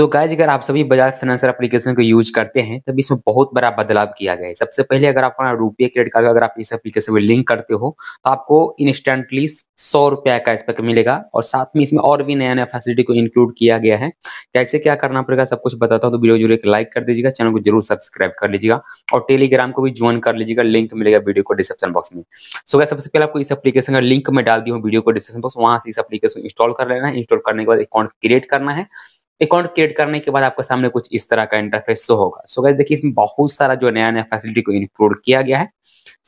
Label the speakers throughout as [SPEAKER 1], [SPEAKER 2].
[SPEAKER 1] सो so guys अगर आप सभी बजाज फाइनेंसर एप्लीकेशन को यूज करते हैं तब इसमें बहुत बड़ा बदलाव किया गया है सबसे पहले अगर आप अपना रुपये क्रेडिट कार्ड अगर आप इस एप्लीकेशन में लिंक करते हो तो आपको इंस्टेंटली सौ रुपया कैशबैक मिलेगा और साथ में इसमें और भी नया नया फैसिलिटी को इंक्लूड किया गया है कैसे क्या करना पड़ेगा सब कुछ बताता हूँ तो वीडियो जरूर एक लाइक कर दीजिएगा चैनल को जरूर सब्सक्राइब कर लीजिएगा और टेलीग्राम को भी ज्वाइन कर लीजिएगा लिंक मिलेगा वीडियो को डिस्क्रिप्शन बॉक्स में सो so, सबसे पहले आपको इस एप्लीकेशन का लिंक में डाल दी हूँ वीडियो को डिस्क्रिप्शन बॉक्स वहां से इस एप्लीकेशन इंस्टॉल कर लेना है इंस्टॉल करने के बाद अकाउंट क्रिएट करना है अकाउंट क्रिएट करने के बाद आपके सामने कुछ इस तरह का इंटरफेस शो होगा सो गैस देखिए इसमें बहुत सारा जो नया नया फैसिलिटी को इंक्लूड किया गया है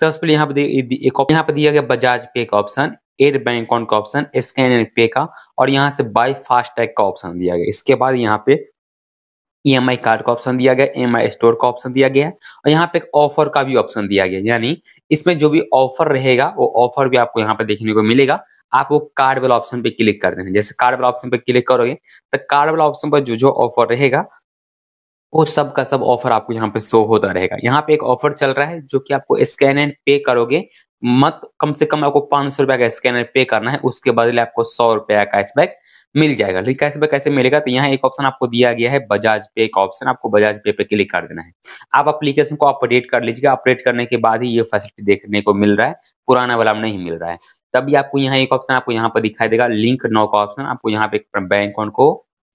[SPEAKER 1] सबसे पहले यहाँ पे यहाँ पे दिया गया बजाज पे का ऑप्शन एड बैंक अकाउंट का ऑप्शन स्कैन एंड पे का और यहाँ से बाई फास्टैग का ऑप्शन दिया गया इसके बाद यहाँ पे ई e कार्ड का ऑप्शन दिया गया ई e स्टोर का ऑप्शन दिया गया है और यहाँ पे एक ऑफर का भी ऑप्शन दिया गया यानी इसमें जो भी ऑफर रहेगा वो ऑफर भी आपको यहाँ पे देखने को मिलेगा आप वो कार्ड वाला ऑप्शन पे क्लिक कर देना जैसे कार्ड वाला ऑप्शन पे क्लिक करोगे तो कार्ड वाला ऑप्शन पर जो जो ऑफर रहेगा वो सब का सब ऑफर आपको यहाँ पे शो होता रहेगा यहाँ पे एक ऑफर चल रहा है जो कि आपको स्कैन एंड पे करोगे मत कम से कम आपको पांच सौ रुपया का स्कैनर पे करना है उसके बदले आपको सौ रुपया कैशबैक मिल जाएगा लेकिन कैशबैक कैसे मिलेगा तो यहाँ एक ऑप्शन आपको दिया गया है बजाज पे का ऑप्शन आपको बजाज पे पे क्लिक कर देना है आप अप्लीकेशन को अपडेट कर लीजिएगा अपडेट करने के बाद ही ये फैसिलिटी देखने को मिल रहा है पुराना वाला नहीं मिल रहा है तभी आपको यहाँ एक ऑप्शन आपको यहाँ पर दिखाई देगा लिंक नौ का ऑप्शन आपको यहाँ पे बैंक अकाउंट को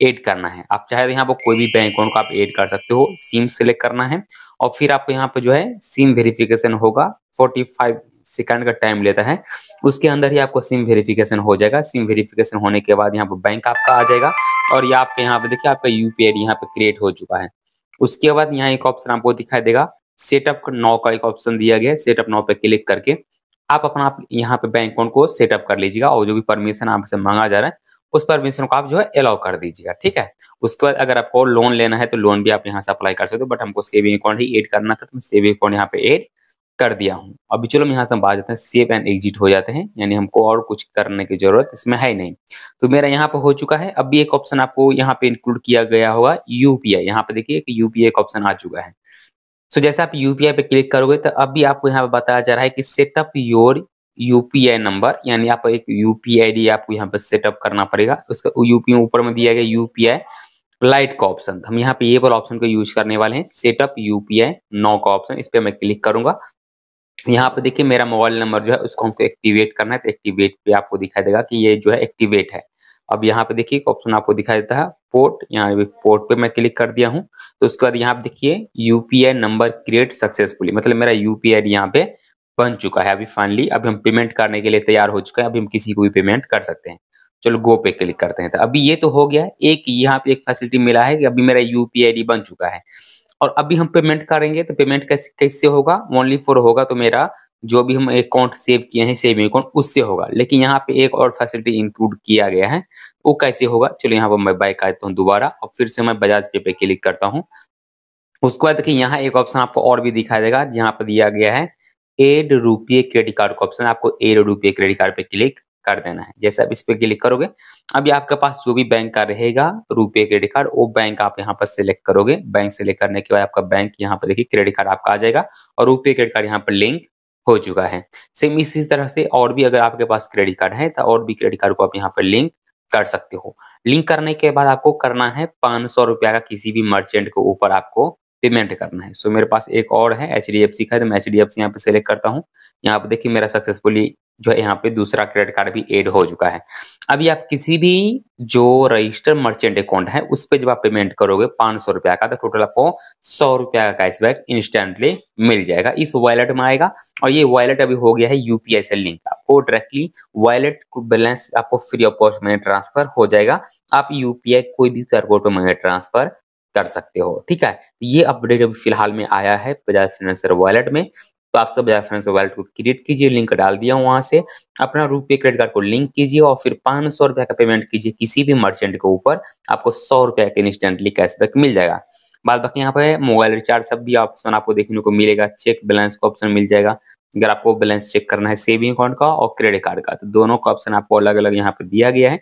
[SPEAKER 1] एड करना है आप चाहे तो यहाँ पर कोई भी बैंक अकाउंट को आप एड कर सकते हो सिम सेलेक्ट करना है और फिर आपको यहाँ पर जो है सिम वेरिफिकेशन होगा फोर्टी फाइव सेकंड का टाइम लेता है उसके अंदर ही आपको सिम वेरिफिकेशन हो जाएगा सिम वेरिफिकेशन होने के बाद यहाँ पर बैंक आपका आ जाएगा और ये आपके यहाँ पे देखिए आपका यू पी यहाँ पे क्रिएट हो चुका है उसके बाद यहाँ एक ऑप्शन आपको दिखाई देगा सेटअप नौ का एक ऑप्शन दिया गया है सेटअप नौ पे क्लिक करके आप अपना यहाँ पे बैंक अकाउंट को सेटअप कर लीजिएगा और जो भी परमिशन आपसे मांगा जा रहा है उस परमिशन को आप जो है अलाउ कर दीजिएगा ठीक है उसके बाद अगर आपको लोन लेना है तो लोन भी आप यहाँ से अप्लाई कर सकते हो बट हमको सेविंग अकाउंट ही एड करना था तो मैं सेविंग अकाउंट यहाँ पे एड कर दिया हूँ अभी चलो हम यहाँ से हम बात जाते हैं सेव एंड एग्जिट हो जाते हैं यानी हमको और कुछ करने की जरूरत इसमें है नहीं तो मेरा यहाँ पे हो चुका है अभी एक ऑप्शन आपको यहाँ पे इंक्लूड किया गया होगा यूपीआई यहाँ पे देखिए यूपीआई का ऑप्शन आ चुका है सो जैसे आप यूपीआई पे क्लिक करोगे तो अभी आपको यहाँ पे बताया जा रहा है कि सेटअप योर यूपीआई नंबर यानी आप एक यूपीआई डी आपको यहाँ पे सेटअप करना पड़ेगा उसका यूपी ऊपर में दिया गया यूपीआई लाइट का ऑप्शन हम यहाँ पे ये वाला ऑप्शन को यूज करने वाले हैं सेटअप यूपीआई नो का ऑप्शन इस पर मैं क्लिक करूंगा यहाँ पे देखिए मेरा मोबाइल नंबर जो है उसको हमको एक्टिवेट करना है तो एक्टिवेट पे आपको दिखाई देगा कि ये जो है एक्टिवेट है अब यहाँ पे देखिए ऑप्शन आपको दिखाई देता है पोर्ट यहाँ पोर्ट पे मैं क्लिक कर दिया हूँ तो उसके बाद यहाँ पे देखिए यूपीआई नंबर क्रिएट सक्सेसफुली मतलब मेरा यूपीआई यहाँ पे बन चुका है अभी फाइनली अभी हम पेमेंट करने के लिए तैयार हो चुका है अभी हम किसी को भी पेमेंट कर सकते हैं चलो गो पे क्लिक करते हैं तो अभी ये तो हो गया एक यहाँ पे एक फैसिलिटी मिला है कि अभी मेरा यूपीआई बन चुका है और अभी हम पेमेंट करेंगे तो पेमेंट कैसे कैसे होगा ओनली फॉर होगा तो मेरा जो भी हम अकाउंट सेव किए हैं सेविंग अकाउंट उससे होगा लेकिन यहाँ पे एक और फैसिलिटी इंक्लूड किया गया है वो कैसे होगा चलो यहाँ पर मैं बाइक आता हूँ दोबारा और फिर से मैं बजाज पे पे क्लिक करता हूँ उसके बाद देखिए यहाँ एक ऑप्शन आपको और भी दिखाई देगा जहाँ पर दिया गया है एड रुपये क्रेडिट कार्ड का ऑप्शन आपको एड रुपये क्रेडिट कार्ड पे क्लिक कर देना है जैसे आप इस पर क्लिक करोगे अभी आपके पास जो भी बैंक का रहेगा रुपये क्रेडिट कार्ड वो बैंक आप यहाँ पर सिलेक्ट करोगे बैंक सेलेक्ट करने के बाद आपका बैंक यहाँ पर देखिए क्रेडिट कार्ड आपका आ जाएगा और रुपये क्रेडिट कार्ड यहाँ पर लिंक हो चुका है सेम इसी तरह से और भी अगर आपके पास क्रेडिट कार्ड है तो और भी क्रेडिट कार्ड को आप यहाँ पर लिंक कर सकते हो लिंक करने के बाद आपको करना है पाँच सौ रुपया का किसी भी मर्चेंट के ऊपर आपको पेमेंट करना है सो मेरे पास एक और है एच डी एफ सी का तो मैं एच डी एफ सी यहाँ पे सिलेक्ट करता हूँ यहाँ पे देखिए मेरा सक्सेसफुली जो है यहाँ पे दूसरा क्रेडिट कार्ड भी एड हो चुका है अभी आप किसी भी जो रजिस्टर मर्चेंट अकाउंट है उस पर जब आप पेमेंट करोगे पांच सौ रुपया का तो टोटल आपको सौ रुपया का कैशबैक इंस्टेंटली मिल जाएगा इस वॉलेट में आएगा और ये वॉलेट अभी हो गया है यूपीआई से लिंक आपको डायरेक्टली वॉलेट को बैलेंस आपको free of cost money transfer हो जाएगा आप यूपीआई कोई भी क्यू कोड मनी ट्रांसफर कर सकते हो ठीक है तो ये अपडेट अभी फिलहाल में आया है बजाज फाइनेंसर वॉलेट में तो आप सब बजाज फाइनेंसर वॉलेट को क्रिएट कीजिए लिंक डाल दिया वहां से अपना रुपये क्रेडिट कार्ड को लिंक कीजिए और फिर पाँच सौ रुपये का पेमेंट कीजिए किसी भी मर्चेंट के ऊपर आपको सौ रुपया इंस्टेंटली कैशबैक मिल जाएगा बाद बाकी यहाँ पे मोबाइल रिचार्ज सब भी ऑप्शन आपको देखने को मिलेगा चेक बैलेंस का ऑप्शन मिल जाएगा अगर आपको बैलेंस चेक करना है सेविंग अकाउंट का और क्रेडिट कार्ड का तो दोनों का ऑप्शन आपको अलग अलग यहाँ पे दिया गया है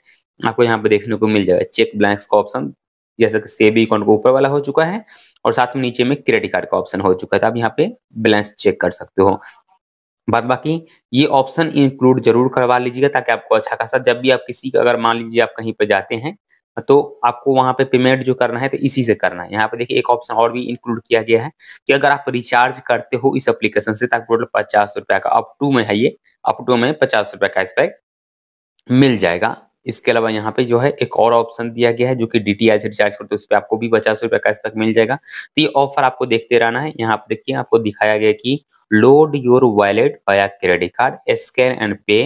[SPEAKER 1] आपको यहाँ पे देखने को मिल जाएगा चेक बैलेंस का ऑप्शन जैसे कि सेबी अकाउंट ऊपर वाला हो चुका है और साथ में नीचे में क्रेडिट कार्ड का ऑप्शन हो चुका है तो आप यहाँ पे बैलेंस चेक कर सकते हो बाद बाकी ये ऑप्शन इंक्लूड जरूर करवा लीजिएगा ताकि आपको अच्छा खासा जब भी आप किसी का अगर मान लीजिए आप कहीं पर जाते हैं तो आपको वहां पे पेमेंट जो करना है तो इसी से करना है यहाँ पे देखिए एक ऑप्शन और भी इंक्लूड किया गया है कि अगर आप रिचार्ज करते हो इस एप्लीकेशन से ताकि तो टोटल पचास रुपया का अप टू में है ये अप टू में पचास रुपया कैशबैक मिल जाएगा इसके अलावा यहाँ पे जो है एक और ऑप्शन दिया गया है जो कि डी टी आई रिचार्ज करते हो उस पर आपको भी पचास रुपये का स्पैक मिल जाएगा तो ये ऑफर आपको देखते रहना है यहाँ पे देखिए आपको दिखाया गया कि load your wallet via credit card scan and pay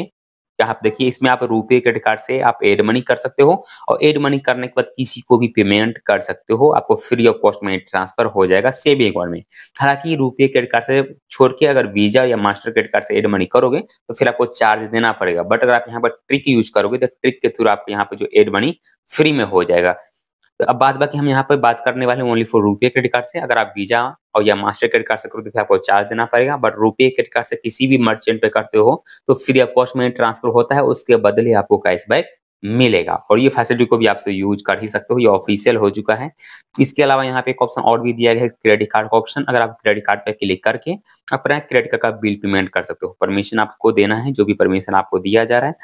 [SPEAKER 1] आप देखिए इसमें आप रुपए क्रेडिट कार्ड से आप एड मनी कर सकते हो और एड मनी करने के बाद किसी को भी पेमेंट कर सकते हो आपको free of cost money transfer हो जाएगा सेविंग अकाउंट में हालांकि रुपए क्रेडिट कार्ड से छोड़ के अगर वीजा या मास्टर क्रेडिट कार्ड से एड मनी करोगे तो फिर आपको चार्ज देना पड़ेगा बट अगर आप यहाँ पर ट्रिक यूज करोगे तो ट्रिक के थ्रू आपको यहाँ पर जो एड मनी फ्री में हो जाएगा तो अब बाद बाकी हम यहाँ पर बात करने वाले ओनली फॉर रुपये क्रेडिट कार्ड से अगर आप वीजा और या मास्टर क्रेडिट कार्ड से करो तो फिर आपको चार्ज देना पड़ेगा बट रुपये क्रेडिट कार्ड से किसी भी मर्चेंट पे करते हो तो फ्री ऑफ कॉस्ट में ट्रांसफर होता है उसके बदले आपको कैशबैक मिलेगा और ये फैसिलिटी को भी आपसे यूज कर ही सकते हो ये ऑफिशियल हो चुका है इसके अलावा यहाँ पे एक ऑप्शन और भी दिया गया है क्रेडिट कार्ड का ऑप्शन अगर आप क्रेडिट कार्ड पर क्लिक करके अपना क्रेडिट कार्ड का बिल पेमेंट कर सकते हो परमिशन आपको देना है जो भी परमिशन आपको दिया जा रहा है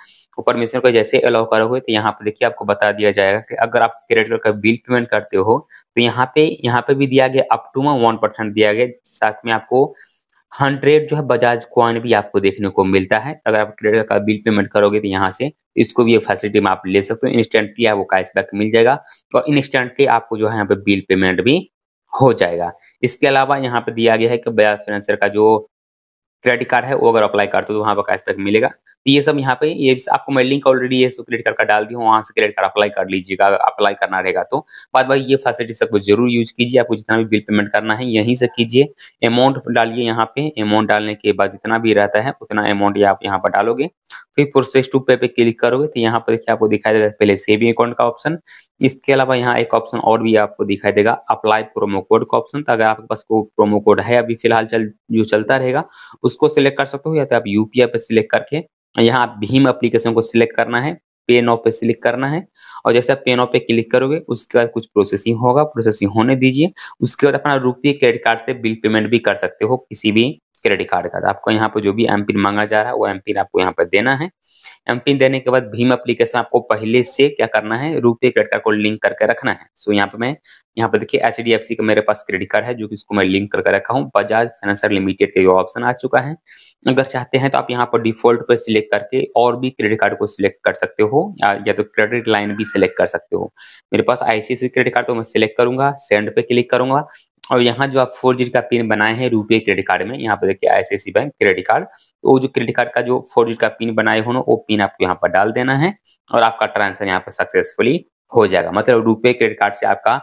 [SPEAKER 1] परमिशन को जैसे अलाउ करोगे तो यहाँ पे देखिए आपको बता दिया जाएगा कि अगर आप क्रेडिट का बिल पेमेंट करते हो तो यहाँ पे यहाँ पे भी दिया गया अप टू में वन परसेंट दिया गया साथ में आपको हंड्रेड जो है बजाज कॉइन भी आपको देखने को मिलता है अगर आप क्रेडिट का बिल पेमेंट करोगे तो यहाँ से इसको भी फैसिलिटी में आप ले सकते हो इंस्टेंटली आपको कैशबैक मिल जाएगा और इंस्टेंटली आपको जो है यहाँ पे बिल पेमेंट भी हो जाएगा इसके अलावा यहाँ पे दिया गया है कि बजाज फाइनेंसर का जो क्रेडिट कार्ड है वो अगर अप्लाई करते हो तो वहाँ पर कैशबैक मिलेगा तो ये सब यहाँ पे ये आपको मैं लिंक ऑलरेडी ये क्रेडिट कार्ड का डाल दी हूँ वहाँ से क्रेडिट कार्ड अप्लाई कर लीजिएगा अप्लाई करना रहेगा तो बाद भाई ये फैसिलिटी सबको जरूर यूज कीजिए आपको जितना भी बिल पेमेंट करना है यहीं से कीजिए अमाउंट डालिए यहाँ पे अमाउंट डालने के बाद जितना भी रहता है उतना अमाउंट आप यहाँ पर डालोगे फिर प्रोसेस टू पे पे क्लिक करोगे तो यहाँ पर देखिए आपको दिखाई देगा पहले सेविंग अकाउंट का ऑप्शन इसके अलावा यहाँ एक ऑप्शन और भी आपको दिखाई देगा अप्लाई प्रोमो कोड का ऑप्शन तो अगर आपके पास कोई प्रोमो कोड है अभी फिलहाल चल जो चलता रहेगा उसको सिलेक्ट कर सकते हो या तो आप यूपीआई पे सिलेक्ट करके यहाँ भीम अप्लीकेशन को सिलेक्ट करना है पे नाउ पे सिलेक्ट करना है और जैसे आप पे नाउ पे क्लिक करोगे उसके बाद कुछ प्रोसेसिंग होगा प्रोसेसिंग होने दीजिए उसके बाद अपना रुपये क्रेडिट कार्ड से बिल पेमेंट भी कर सकते हो किसी भी क्रेडिट कार्ड का तो आपको यहाँ पर जो भी एम पिन मांगा जा रहा है वो एम पिन आपको यहाँ पर देना है एम पिन देने के बाद भीम अप्लीकेशन आपको पहले से क्या करना है रुपये क्रेडिट कार्ड को लिंक करके रखना है सो यहाँ पर मैं यहाँ पर देखिए एच डी एफ सी का मेरे पास क्रेडिट कार्ड है जो कि उसको मैं लिंक करके रखा हूँ बजाज फाइनेंसर लिमिटेड का ये ऑप्शन आ चुका है अगर चाहते हैं तो आप यहाँ पर डिफॉल्ट पर सिलेक्ट करके और भी क्रेडिट कार्ड को सिलेक्ट कर सकते हो या, या तो क्रेडिट लाइन भी सिलेक्ट कर सकते हो मेरे पास आईसीआईसी क्रेडिट कार्ड तो मैं सिलेक्ट करूंगा सेंड पे क्लिक करूंगा और यहाँ जो आप फोर जी का पिन बनाए हैं रुपये क्रेडिट कार्ड में यहाँ पर देखिए आई बैंक क्रेडिट कार्ड तो वो जो क्रेडिट कार्ड का जो फोर जी का पिन बनाए हो ना वो पिन आपको यहाँ पर डाल देना है और आपका ट्रांसफर यहाँ पर सक्सेसफुली हो जाएगा मतलब रुपये क्रेडिट कार्ड से आपका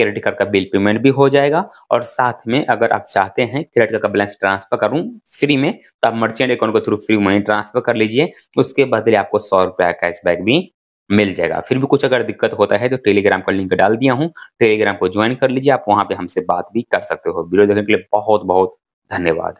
[SPEAKER 1] क्रेडिट कार्ड का बिल पेमेंट भी हो जाएगा और साथ में अगर आप चाहते हैं क्रेडिट कार्ड का बैलेंस ट्रांसफर करूं फ्री में तो आप मर्चेंट अकाउंट के थ्रू फ्री मनी ट्रांसफर कर लीजिए उसके बदले आपको सौ रुपया कैशबैक भी मिल जाएगा फिर भी कुछ अगर दिक्कत होता है तो टेलीग्राम का लिंक डाल दिया हूँ टेलीग्राम को ज्वाइन कर लीजिए आप वहां पे हमसे बात भी कर सकते हो वीडियो देखने के लिए बहुत बहुत धन्यवाद